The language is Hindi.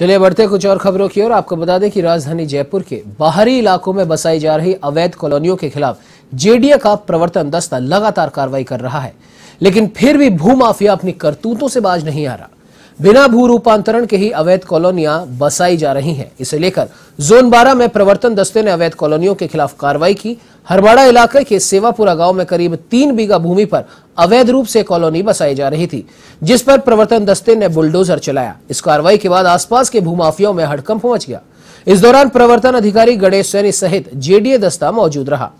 चलिए बढ़ते कुछ और खबरों की ओर आपको बता दें कि राजधानी जयपुर के बाहरी इलाकों में बसाई जा रही अवैध कॉलोनियों के खिलाफ जेडीए का प्रवर्तन दस्ता लगातार कार्रवाई कर रहा है लेकिन फिर भी भूमाफिया अपनी करतूतों से बाज नहीं आ रहा बिना भू रूपांतरण के ही अवैध कॉलोनियां बसाई जा रही हैं इसे लेकर जोन 12 में प्रवर्तन दस्ते ने अवैध कॉलोनियों के खिलाफ कार्रवाई की हरवाड़ा इलाके के सेवापुरा गांव में करीब तीन बीघा भूमि पर अवैध रूप से कॉलोनी बसाई जा रही थी जिस पर प्रवर्तन दस्ते ने बुलडोजर चलाया इस कार्रवाई के बाद आसपास के भूमाफियाओं में हड़कंप पहुंच गया इस दौरान प्रवर्तन अधिकारी गणेश सैनी सहित जेडीए दस्ता मौजूद रहा